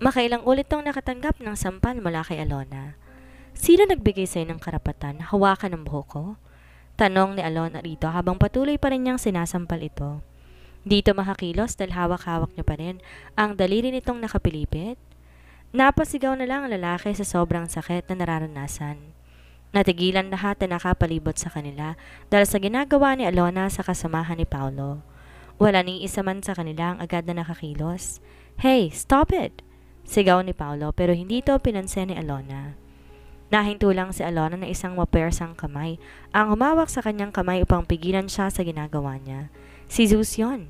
Makailang ulit tong nakatanggap ng sampal mula kay Alona. Sino nagbigay sa'yo ng karapatan hawakan ang buhok ko? Tanong ni Alona rito habang patuloy pa rin niyang sinasampal ito. Dito makakilos dahil hawak-hawak niya pa rin ang daliri nitong nakapilipit. Napasigaw na lang ang lalaki sa sobrang sakit na nararanasan. Natigilan lahat na nakapalibot sa kanila dahil sa ginagawa ni Alona sa kasamahan ni Paolo. Wala ni isa man sa kanila ang agad na nakakilos. Hey, stop it! Sigaw ni Paolo pero hindi ito pinansin ni Alona. Nahinto lang si Alona ng isang mapersang kamay ang humawak sa kanyang kamay upang pigilan siya sa ginagawa niya. Si Zeus yun.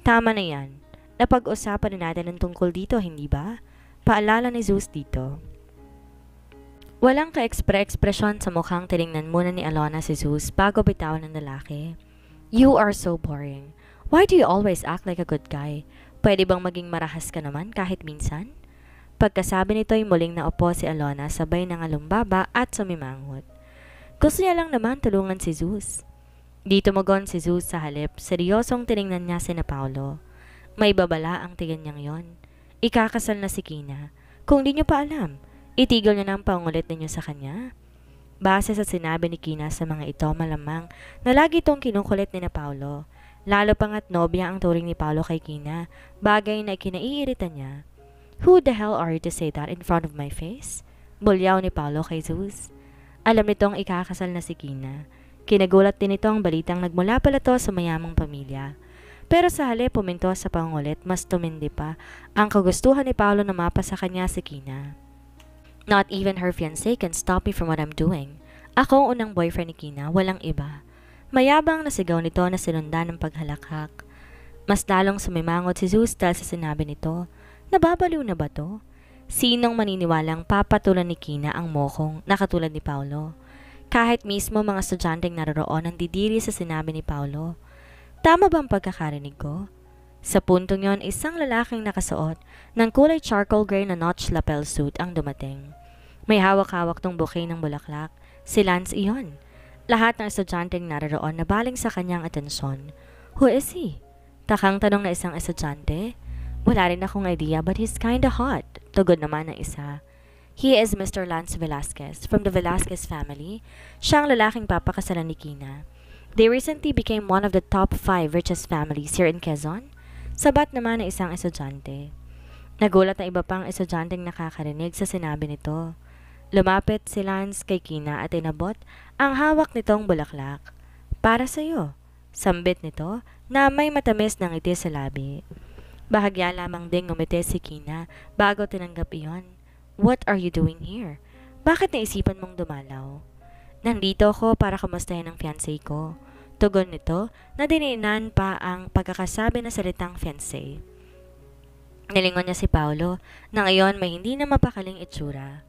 Tama na yan. Napag-usapan na natin ang tungkol dito, hindi ba? Paalala ni Zeus dito. Walang ka-ekspre-ekspresyon sa mukhang tiningnan muna ni Alona si Zeus bago bitawan ng lalaki. You are so boring. Why do you always act like a good guy? Pwede bang maging marahas ka naman kahit minsan? Pagkasabi nito ay muling naupo si Alona sabay ng alumbaba at sumimangot. Gusto niya lang naman tulungan si Zeus. Dito magon si Zeus sa halip, seryosong tiningnan niya si na Paolo. May babala ang tingin niyang yon. Ikakasal na si Kina. Kung di niyo pa alam, itigil niyo na ang pangulit ninyo sa kanya. Base sa sinabi ni Kina sa mga ito malamang na lagi itong kinukulit ni na Paolo. Lalo pangat nobya ang turing ni Paolo kay Kina, bagay na kinaiirita niya. Who the hell are you to say that in front of my face? Bulyaw ni Paolo kay Zeus. Alam nitong ikakasal na si Gina. Kinagulat din ito ang balitang nagmula pala to sa mayamang pamilya. Pero sa hali puminto sa pangulit, mas tumindi pa ang kagustuhan ni Paolo na mapa sa kanya si Gina. Not even her fiancé can stop me from what I'm doing. Ako ang unang boyfriend ni Gina, walang iba. Mayabang nasigaw nito na sinundan ng paghalakhak. Mas lalong sumimangot si Zeus dahil sa sinabi nito Nababaliw na ba to? Sinong maniniwalang papatulan ni Kina ang mokong na katulad ni Paolo? Kahit mismo mga estudyanteng naroroon ang didiri sa sinabi ni Paolo. Tama ba ang pagkakarinig ko? Sa puntong yon, isang lalaking nakasuot ng kulay charcoal gray na notch lapel suit ang dumating. May hawak-hawak tong bouquet ng bulaklak, si Lance iyon. Lahat ng estudyanteng naroroon na baling sa kanyang atensyon. Who is he? Takang tanong na isang estudyante. Wala rin akong idea but he's kinda hot. Tugod naman ng isa. He is Mr. Lance Velasquez from the Velasquez family. Siya ang lalaking papakasalan ni Kina. They recently became one of the top 5 richest families here in Quezon. Sabat naman ng isang estudyante. Nagulat ang iba pang estudyanteng nakakarinig sa sinabi nito. Lumapit si Lance kay Kina at inabot ang hawak nitong bulaklak. Para sa'yo, sambit nito na may matamis ng ngiti sa labi. Bahagya lamang ding ngumiti si Kina bago tinanggap iyon. What are you doing here? Bakit naisipan mong dumalaw? Nandito ako para kumustahin ang fiancé ko. Tugon nito na dininan pa ang pagkakasabi na salitang fiancé. Nilingon niya si Paolo na ngayon may hindi na mapakaling itsura.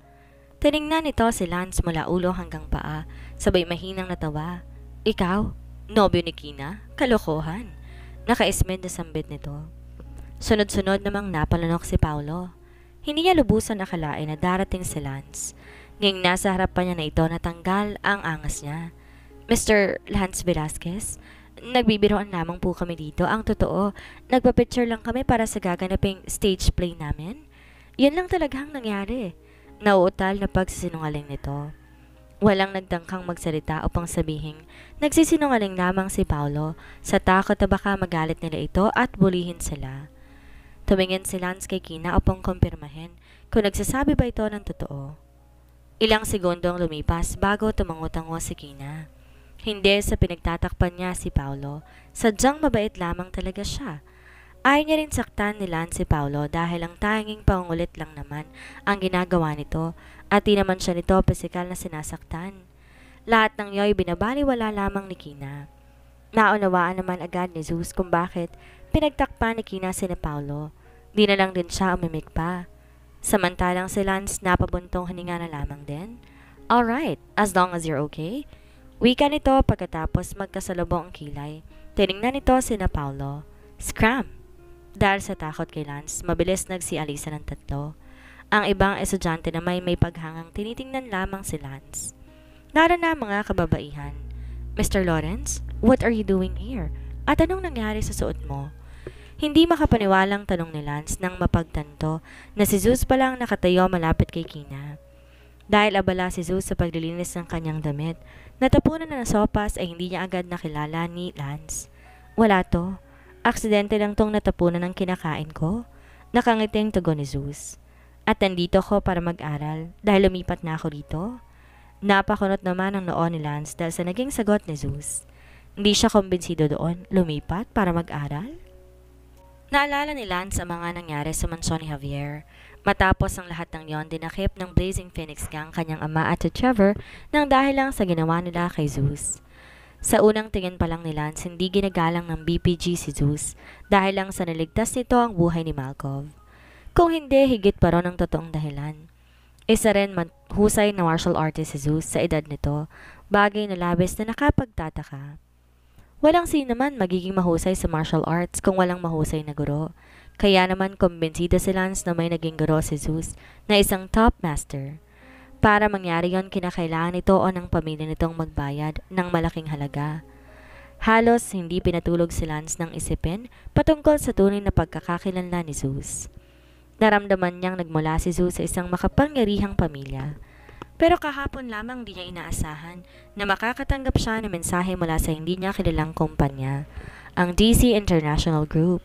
Tinignan nito si Lance mula ulo hanggang paa, sabay mahinang natawa. Ikaw, nobyo ni Kina, kalokohan. Nakaismed na sambit nito. Sunod-sunod namang napalunok si Paolo. Hindi niya lubusan akalain na darating si Lance. Ngayong nasa harapan niya na ito natanggal ang angas niya. Mr. Lance Velasquez, nagbibiroan lamang po kami dito. Ang totoo, nagpa-picture lang kami para sa gaganaping stage play namin. Yan lang talagang nangyari. Nauutal na pagsisinungaling nito. Walang nagdangkang magsalita upang sabihin, nagsisinungaling lamang si Paolo sa takot na baka magalit nila ito at bulihin sila. Tumingin si Lance kay Kina upang kumpirmahin kung nagsasabi ba ito ng totoo. Ilang segundo ang lumipas bago tumangotango si Kina. Hindi sa pinagtatakpan niya si Paolo, sadyang mabait lamang talaga siya. Ayaw niya rin saktan ni Lance si Paolo dahil ang tanging paungulit lang naman ang ginagawa nito at di naman siya nito pisikal na sinasaktan. Lahat ng yo'y binabaliwala lamang ni Kina. Naunawaan naman agad ni Zeus kung bakit pinagtakpan ni Kina si na Paolo Di na lang din siya umimik pa. Samantalang si Lance napabuntong hininga na lamang din. Alright, as long as you're okay. Wika nito pagkatapos magkasalubong ang kilay. Tinignan nito si na Paolo. Scram! Dahil sa takot kay Lance, mabilis nagsialisa ng tatlo. Ang ibang estudyante na may may paghangang tinitingnan lamang si Lance. Nara na mga kababaihan. Mr. Lawrence, what are you doing here? At anong nangyari sa suot mo? Hindi makapaniwalang tanong ni Lance nang mapagtanto na si Zeus pala ang nakatayo malapit kay Kina. Dahil abala si Zeus sa paglilinis ng kanyang damit, natapunan na ng sopas ay hindi niya agad nakilala ni Lance. Wala to. Aksidente lang tong natapunan ng kinakain ko. Nakangiting tugon ni Zeus. At nandito ko para mag-aral dahil lumipat na ako dito. Napakunot naman ang noon ni Lance dahil sa naging sagot ni Zeus. Hindi siya kumbinsido doon lumipat para mag-aral? Naalala ni Lance sa mga nangyari sa mansyon ni Javier. Matapos ang lahat ng yon, dinakip ng Blazing Phoenix Gang kanyang ama at Trevor nang dahil lang sa ginawa nila kay Zeus. Sa unang tingin pa lang ni Lance, hindi ginagalang ng BPG si Zeus dahil lang sa naligtas nito ang buhay ni Malkov. Kung hindi, higit pa ron ang totoong dahilan. Isa rin husay na martial artist si Zeus sa edad nito, bagay na labis na nakapagtataka. Walang sino man magiging mahusay sa martial arts kung walang mahusay na guro. Kaya naman kumbinsida si Lance na may naging guro si Zeus na isang top master. Para mangyari yon kinakailangan ito o ng pamilya nitong magbayad ng malaking halaga. Halos hindi pinatulog si Lance ng isipin patungkol sa tunay na pagkakakilanlan ni Zeus. Naramdaman niyang nagmula si Zeus sa isang makapangyarihang pamilya. Pero kahapon lamang di niya inaasahan na makakatanggap siya ng mensahe mula sa hindi niya kilalang kumpanya, ang DC International Group.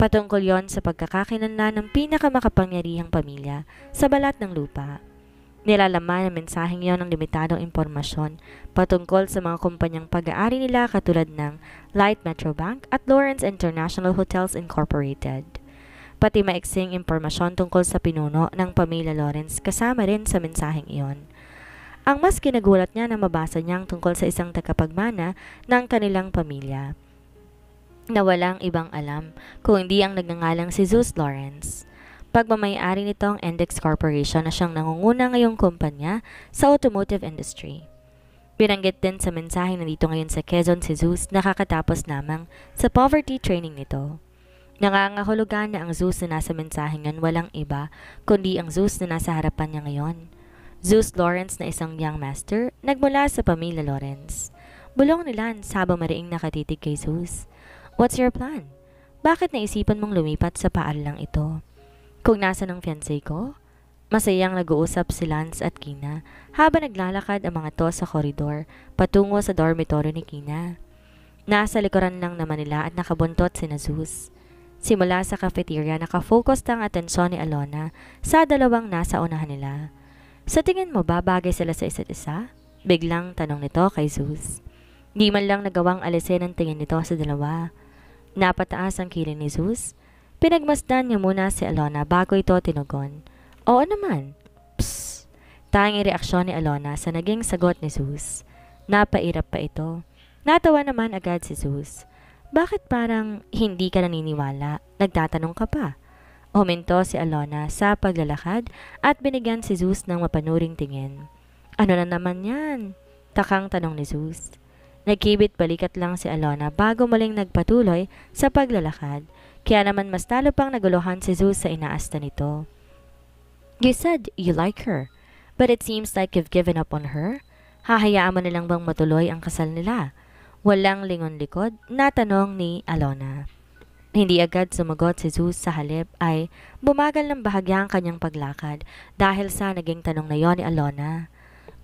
Patungkol yon sa pagkakakinanla ng pinakamakapangyarihang pamilya sa balat ng lupa. Nilalaman ang mensaheng yon ng limitadong impormasyon patungkol sa mga kumpanyang pag-aari nila katulad ng Light Metro Bank at Lawrence International Hotels Incorporated pati maiksing impormasyon tungkol sa pinuno ng pamilya Lawrence kasama rin sa mensaheng iyon. Ang mas kinagulat niya na mabasa niyang tungkol sa isang tagapagmana ng kanilang pamilya na walang ibang alam kung hindi ang nagngangalang si Zeus Lawrence pagmamayari nitong Index Corporation na siyang nangunguna ngayong kumpanya sa automotive industry. Binanggit din sa mensahe na dito ngayon sa Quezon si Zeus nakakatapos namang sa poverty training nito. Nangangahulugan na ang Zeus na nasa mensaheng yan walang iba kundi ang Zeus na nasa harapan niya ngayon. Zeus Lawrence na isang young master nagmula sa pamilya Lawrence. Bulong ni Lance habang mariing nakatitig kay Zeus. What's your plan? Bakit naisipan mong lumipat sa paaralang ito? Kung nasa ng fiancé ko? Masayang nag-uusap si Lance at Kina habang naglalakad ang mga to sa koridor patungo sa dormitoryo ni Kina. Nasa likuran lang naman nila at nakabuntot si Zeus. Simula sa cafeteria, nakafocus ang atensyon ni Alona sa dalawang nasa unahan nila. Sa tingin mo ba bagay sila sa isa't isa? Biglang tanong nito kay Zeus. Di man lang nagawang alisin ang tingin nito sa dalawa. Napataas ang kilin ni Zeus. Pinagmasdan niya muna si Alona bago ito tinugon. Oo naman. Psst. Tanging reaksyon ni Alona sa naging sagot ni Zeus. Napairap pa ito. Natawa naman agad si Zeus. Bakit parang hindi ka naniniwala? Nagtatanong ka pa. Huminto si Alona sa paglalakad at binigyan si Zeus ng mapanuring tingin. Ano na naman yan? Takang tanong ni Zeus. Nagkibit balikat lang si Alona bago muling nagpatuloy sa paglalakad, kaya naman mas talo pang naguluhan si Zeus sa inaasta nito. You said you like her, but it seems like you've given up on her. Hahayaan mo nilang bang matuloy ang kasal nila? Walang lingon likod natanong ni Alona. Hindi agad sumagot si Zeus sa halip ay bumagal ng bahagya ang kanyang paglakad dahil sa naging tanong na yon ni Alona.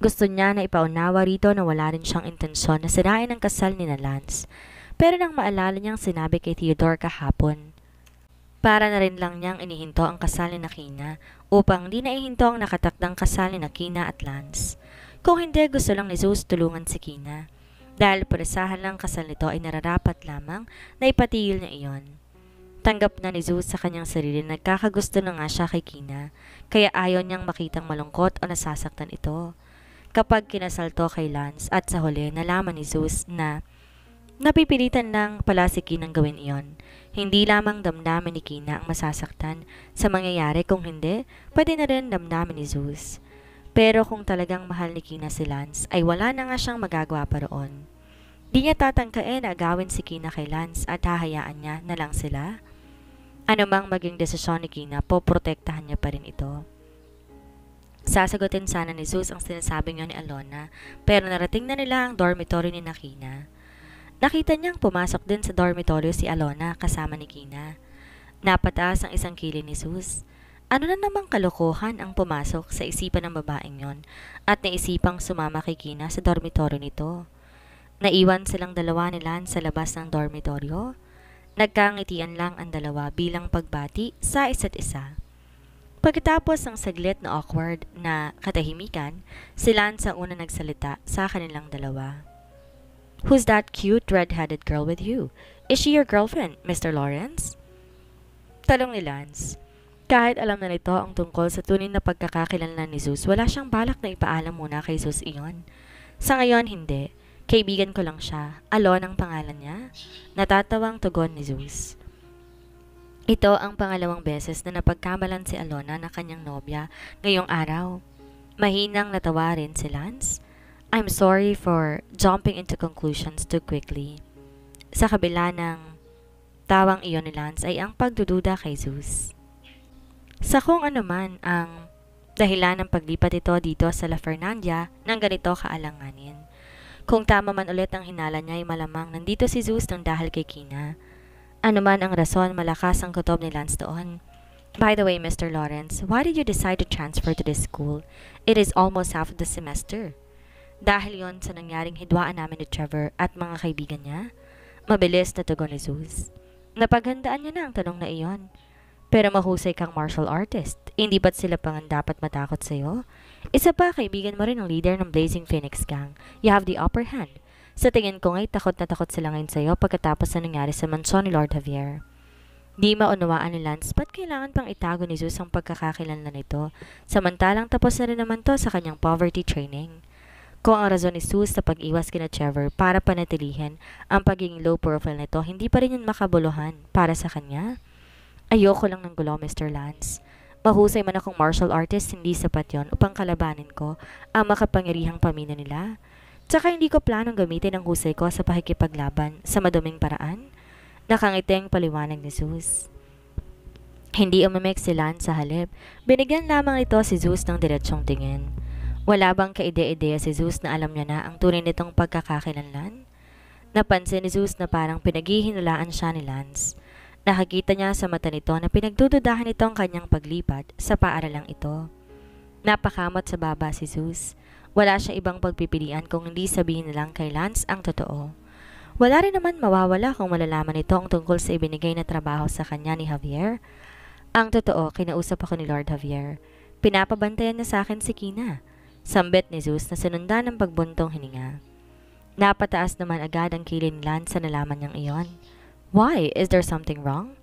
Gusto niya na ipaunawa rito na wala rin siyang intensyon na sirain ang kasal ni Lance. Pero nang maalala niyang sinabi kay Theodore kahapon, para na rin lang niyang inihinto ang kasal ni Nakina upang di naihinto ang nakatakdang kasal ni Nakina at Lance. Kung hindi, gusto lang ni Zeus tulungan si Kina dahil pulisahan lang kasal nito ay nararapat lamang na ipatigil niya iyon. Tanggap na ni Zeus sa kanyang sarili na nagkakagusto na nga siya kay Kina, kaya ayaw niyang makitang malungkot o nasasaktan ito. Kapag kinasalto kay Lance at sa huli nalaman ni Zeus na napipilitan lang pala si Kina ang gawin iyon. Hindi lamang damdamin ni Kina ang masasaktan sa mangyayari kung hindi, pwede na rin damdamin ni Zeus. Pero kung talagang mahal ni Kina si Lance ay wala na nga siyang magagawa pa roon. Di niya tatangkain na gawin si Kina kay Lance at hahayaan niya na lang sila. Ano mang maging desisyon ni Kina, poprotektahan niya pa rin ito. Sasagutin sana ni Zeus ang sinasabi niya ni Alona, pero narating na nila ang dormitory ni Nakina. Nakita niyang pumasok din sa dormitoryo si Alona kasama ni Kina. Napataas ang isang kilin ni Zeus. Ano na namang kalokohan ang pumasok sa isipan ng babaeng yon at naisipang sumama kay Kina sa dormitoryo nito. Naiwan silang dalawa ni Lan sa labas ng dormitoryo. Nagkangitian lang ang dalawa bilang pagbati sa isa't isa. Pagkatapos ng saglit na awkward na katahimikan, si Lan sa una nagsalita sa kanilang dalawa. Who's that cute red-headed girl with you? Is she your girlfriend, Mr. Lawrence? Talong ni Lance. Kahit alam na nito ang tungkol sa tunay na pagkakakilanlan ni Zeus, wala siyang balak na ipaalam muna kay Zeus iyon. Sa ngayon, hindi. Kaibigan ko lang siya. Alon ang pangalan niya. Natatawang tugon ni Zeus. Ito ang pangalawang beses na napagkamalan si Alona na kanyang nobya ngayong araw. Mahinang natawa rin si Lance. I'm sorry for jumping into conclusions too quickly. Sa kabila ng tawang iyon ni Lance ay ang pagdududa kay Zeus. Sa kung ano man ang dahilan ng paglipat ito dito sa La Fernandia ng ganito kaalanganin. Kung tama man ulit ang hinala niya ay malamang nandito si Zeus nang dahil kay Kina. Ano man ang rason, malakas ang kutob ni Lance doon. By the way, Mr. Lawrence, why did you decide to transfer to this school? It is almost half of the semester. Dahil yon sa nangyaring hidwaan namin ni Trevor at mga kaibigan niya, mabilis na tugon ni Zeus. Napaghandaan niya na ang tanong na iyon. Pero mahusay kang martial artist. Hindi ba't sila pang dapat matakot sa'yo? Isa pa, kaibigan mo rin ang leader ng Blazing Phoenix Gang. You have the upper hand. Sa tingin ko ngay takot na takot sila ngayon sa'yo pagkatapos na nangyari sa mansyon ni Lord Javier. Di maunawaan ni Lance ba't kailangan pang itago ni Zeus ang pagkakakilanlan nito, samantalang tapos na rin naman to sa kanyang poverty training. Kung ang rason ni Zeus sa pag-iwas kina Trevor para panatilihin ang pagiging low profile nito, hindi pa rin yun makabuluhan para sa kanya. Ayoko lang ng gulo, Mr. Lance. Mahusay man akong martial artist, hindi sapat yon upang kalabanin ko ang makapangyarihang pamina nila. Tsaka hindi ko planong gamitin ang husay ko sa pakikipaglaban sa maduming paraan. Nakangiti ang paliwanag ni Zeus. Hindi umimik si Lan sa halip. Binigyan lamang ito si Zeus ng diretsyong tingin. Wala bang kaide-ideya si Zeus na alam niya na ang tunay nitong pagkakakilanlan? Napansin ni Zeus na parang pinaghihinalaan siya ni Lance. Nakakita niya sa mata nito na pinagdududahan ito ang kanyang paglipat sa paaralang ito. Napakamot sa baba si Zeus. Wala siyang ibang pagpipilian kung hindi sabihin na lang kay Lance ang totoo. Wala rin naman mawawala kung malalaman nito ang tungkol sa ibinigay na trabaho sa kanya ni Javier. Ang totoo, kinausap ako ni Lord Javier. Pinapabantayan niya sa akin si Kina. Sambit ni Zeus na sinundan ng pagbuntong hininga. Napataas naman agad ang kilin Lance sa nalaman niyang iyon. Why? Is there something wrong?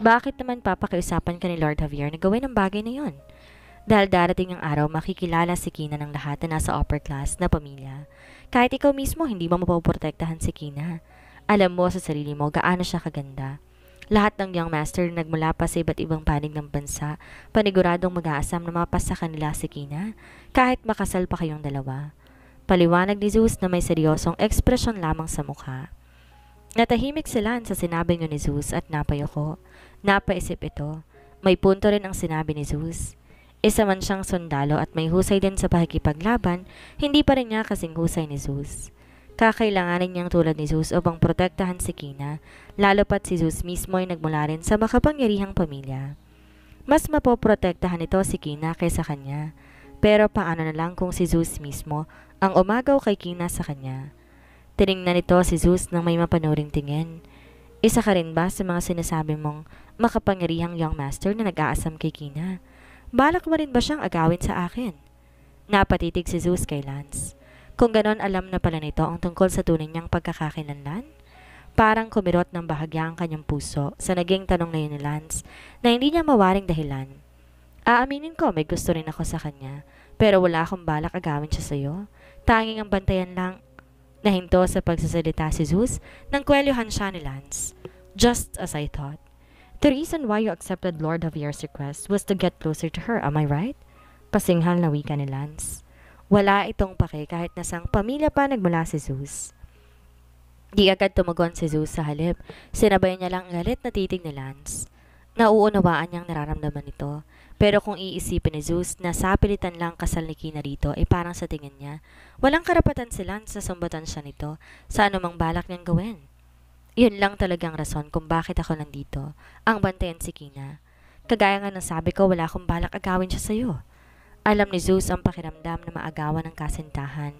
Bakit naman papakiusapan ka ni Lord Javier na gawin ang bagay na yon? Dahil darating ang araw, makikilala si Kina ng lahat na nasa upper class na pamilya. Kahit ikaw mismo, hindi mo mapoprotektahan si Kina. Alam mo sa sarili mo gaano siya kaganda. Lahat ng young master na nagmula pa sa iba't ibang panig ng bansa, paniguradong mag-aasam na mapas sa kanila si Kina, kahit makasal pa kayong dalawa. Paliwanag ni Zeus na may seryosong ekspresyon lamang sa mukha. Natahimik silan sa sinabi ng ni Zeus at napayoko. Napaisip ito. May punto rin ang sinabi ni Zeus. Isa man siyang sundalo at may husay din sa pakikipaglaban, hindi pa rin niya kasing husay ni Zeus. Kakailanganin niyang tulad ni Zeus upang protektahan si Kina, lalo pat si Zeus mismo ay nagmula rin sa makapangyarihang pamilya. Mas mapoprotektahan ito si Kina kaysa kanya, pero paano na lang kung si Zeus mismo ang umagaw kay Kina sa kanya. Tiningnan nito si Zeus nang may mapanuring tingin. Isa ka rin ba sa mga sinasabi mong makapangyarihang young master na nag-aasam kay Kina? Balak mo rin ba siyang agawin sa akin? Napatitig si Zeus kay Lance. Kung ganon alam na pala nito ang tungkol sa tunay niyang pagkakakilanlan? Parang kumirot ng bahagya ang kanyang puso sa naging tanong ngayon ni Lance na hindi niya mawaring dahilan. Aaminin ko may gusto rin ako sa kanya, pero wala akong balak agawin siya sa iyo. Tanging ang bantayan lang Nahinto sa pagsasalita si Zeus nang kwelyohan siya ni Lance. Just as I thought. The reason why you accepted Lord Javier's request was to get closer to her, am I right? Pasinghal na wika ni Lance. Wala itong pake kahit nasang pamilya pa nagmula si Zeus. Di agad tumagon si Zeus sa halip. Sinabay niya lang ang galit na titig ni Lance. Nauunawaan niyang nararamdaman nito pero kung iisipin ni Zeus na sapilitan lang kasal ni Kina rito ay eh parang sa tingin niya, walang karapatan sila sa sumbatan siya nito sa anumang balak niyang gawin. Yun lang talagang rason kung bakit ako nandito, ang bantayan si Kina. Kagaya nga ng sabi ko, wala akong balak agawin siya sa'yo. Alam ni Zeus ang pakiramdam na maagawan ng kasintahan.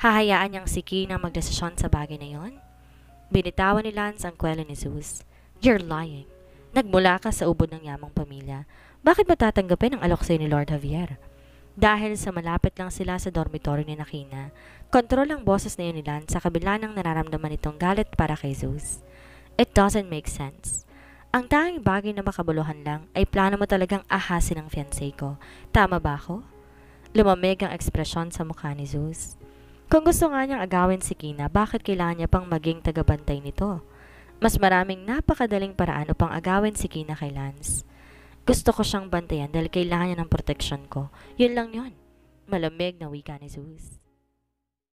Hahayaan niyang si Kina magdesisyon sa bagay na yon? Binitawan ni Lance ang kwela ni Zeus. You're lying. Nagmula ka sa ubod ng yamang pamilya bakit matatanggapin tatanggapin ang alok ni Lord Javier? Dahil sa malapit lang sila sa dormitory ni Nakina, kontrol ang boses na yun ni Lan sa kabila ng nararamdaman nitong galit para kay Zeus. It doesn't make sense. Ang tanging bagay na makabuluhan lang ay plano mo talagang ahasin ang fiancé ko. Tama ba ako? Lumamig ang ekspresyon sa mukha ni Zeus. Kung gusto nga niyang agawin si Kina, bakit kailangan niya pang maging tagabantay nito? Mas maraming napakadaling paraan upang agawin si Kina kay Lance. Gusto ko siyang bantayan dahil kailangan niya ng protection ko. Yun lang yun. Malamig na wika ni Zeus.